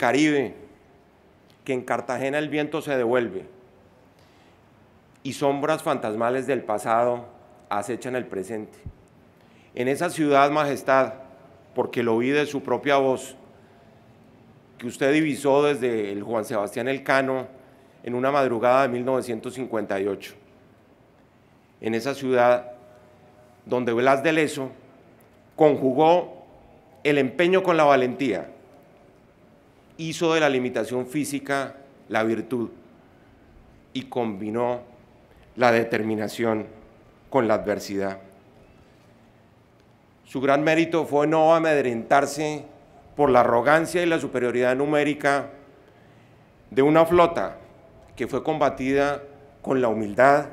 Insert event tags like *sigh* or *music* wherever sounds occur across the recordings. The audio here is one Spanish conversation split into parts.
Caribe, que en Cartagena el viento se devuelve y sombras fantasmales del pasado acechan el presente. En esa ciudad, majestad, porque lo vi de su propia voz, que usted divisó desde el Juan Sebastián Elcano en una madrugada de 1958. En esa ciudad donde Blas de Leso conjugó el empeño con la valentía hizo de la limitación física la virtud y combinó la determinación con la adversidad. Su gran mérito fue no amedrentarse por la arrogancia y la superioridad numérica de una flota que fue combatida con la humildad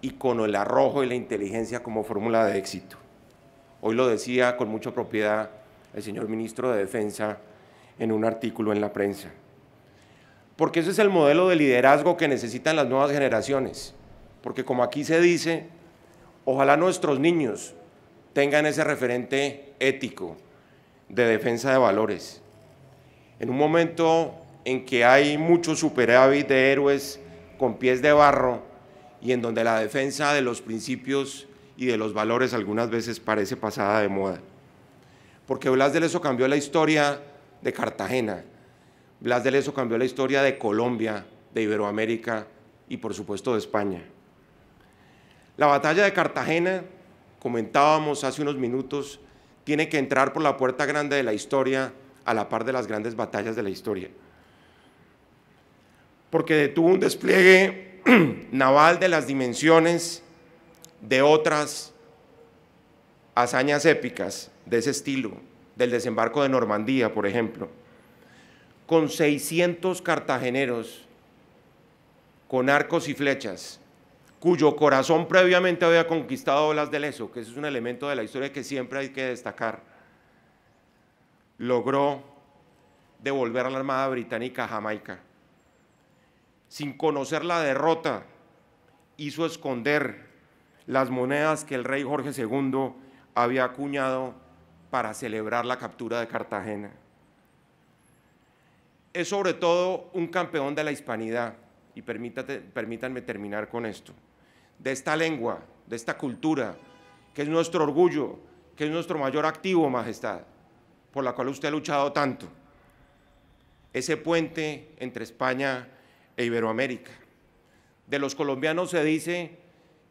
y con el arrojo y la inteligencia como fórmula de éxito. Hoy lo decía con mucha propiedad el señor ministro de Defensa, en un artículo en la prensa. Porque ese es el modelo de liderazgo que necesitan las nuevas generaciones. Porque como aquí se dice, ojalá nuestros niños tengan ese referente ético de defensa de valores. En un momento en que hay mucho superávit de héroes con pies de barro y en donde la defensa de los principios y de los valores algunas veces parece pasada de moda. Porque Blas de Leso cambió la historia de Cartagena. Blas de Leso cambió la historia de Colombia, de Iberoamérica y por supuesto de España. La batalla de Cartagena, comentábamos hace unos minutos, tiene que entrar por la puerta grande de la historia a la par de las grandes batallas de la historia. Porque detuvo un despliegue *clears throat* naval de las dimensiones de otras hazañas épicas de ese estilo del desembarco de Normandía, por ejemplo, con 600 cartageneros con arcos y flechas, cuyo corazón previamente había conquistado las de Leso, que es un elemento de la historia que siempre hay que destacar, logró devolver a la Armada Británica a Jamaica. Sin conocer la derrota, hizo esconder las monedas que el rey Jorge II había acuñado para celebrar la captura de Cartagena. Es sobre todo un campeón de la hispanidad, y permítanme terminar con esto, de esta lengua, de esta cultura, que es nuestro orgullo, que es nuestro mayor activo, Majestad, por la cual usted ha luchado tanto. Ese puente entre España e Iberoamérica. De los colombianos se dice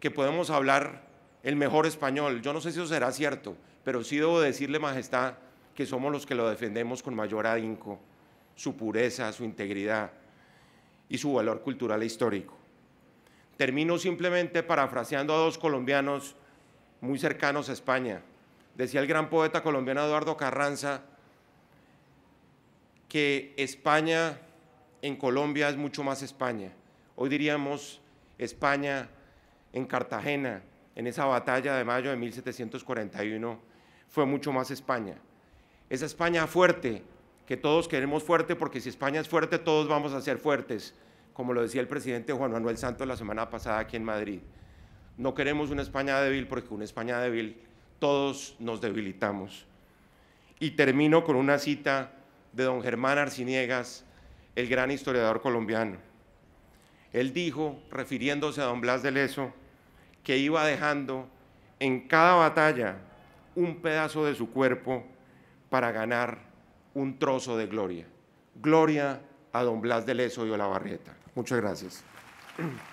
que podemos hablar el mejor español. Yo no sé si eso será cierto, pero sí debo decirle, Majestad, que somos los que lo defendemos con mayor ahínco, su pureza, su integridad y su valor cultural e histórico. Termino simplemente parafraseando a dos colombianos muy cercanos a España. Decía el gran poeta colombiano Eduardo Carranza que España en Colombia es mucho más España. Hoy diríamos España en Cartagena, en esa batalla de mayo de 1741 fue mucho más España. Esa España fuerte, que todos queremos fuerte, porque si España es fuerte, todos vamos a ser fuertes, como lo decía el presidente Juan Manuel Santos la semana pasada aquí en Madrid. No queremos una España débil, porque una España débil todos nos debilitamos. Y termino con una cita de don Germán Arciniegas, el gran historiador colombiano. Él dijo, refiriéndose a don Blas de Leso, que iba dejando en cada batalla un pedazo de su cuerpo para ganar un trozo de gloria. Gloria a don Blas de Leso y Olavarrieta. Muchas gracias.